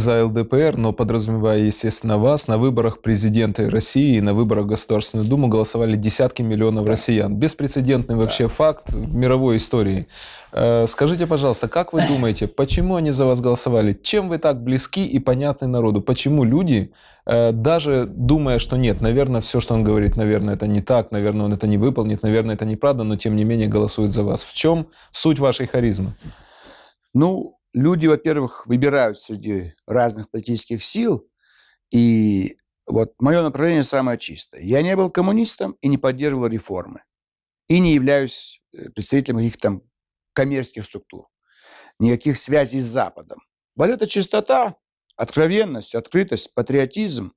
за ЛДПР, но подразумевая, естественно, вас, на выборах президента России и на выборах Государственной Думы голосовали десятки миллионов да. россиян. Беспрецедентный вообще да. факт в мировой истории. Э, скажите, пожалуйста, как вы думаете, почему они за вас голосовали? Чем вы так близки и понятны народу? Почему люди, э, даже думая, что нет, наверное, все, что он говорит, наверное, это не так, наверное, он это не выполнит, наверное, это неправда, но тем не менее голосуют за вас. В чем суть вашей харизмы? Ну, люди, во-первых, выбирают среди разных политических сил, и вот мое направление самое чистое. Я не был коммунистом и не поддерживал реформы, и не являюсь э, представителем каких-то там коммерческих структур, никаких связей с Западом. Вот эта чистота, откровенность, открытость, патриотизм,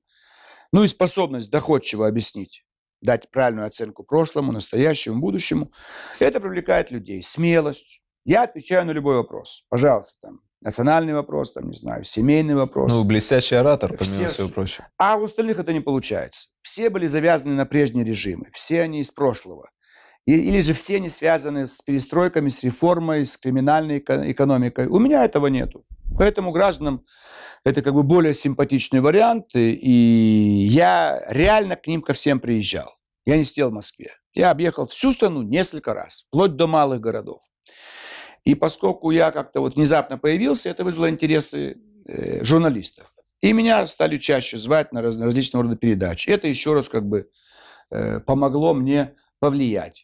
ну и способность доходчиво объяснить, дать правильную оценку прошлому, настоящему, будущему, это привлекает людей. Смелость, я отвечаю на любой вопрос. Пожалуйста, там, национальный вопрос, там, не знаю, семейный вопрос. Ну, блестящий оратор, помимо все, всего прочего. А у остальных это не получается. Все были завязаны на прежние режимы, все они из прошлого. или же все не связаны с перестройками, с реформой, с криминальной экономикой. У меня этого нету. Поэтому гражданам это как бы более симпатичный вариант, и я реально к ним ко всем приезжал. Я не сидел в Москве. Я объехал всю страну несколько раз, вплоть до малых городов. И поскольку я как-то вот внезапно появился, это вызвало интересы э, журналистов. И меня стали чаще звать на, раз, на различного рода передачи. Это еще раз как бы э, помогло мне повлиять.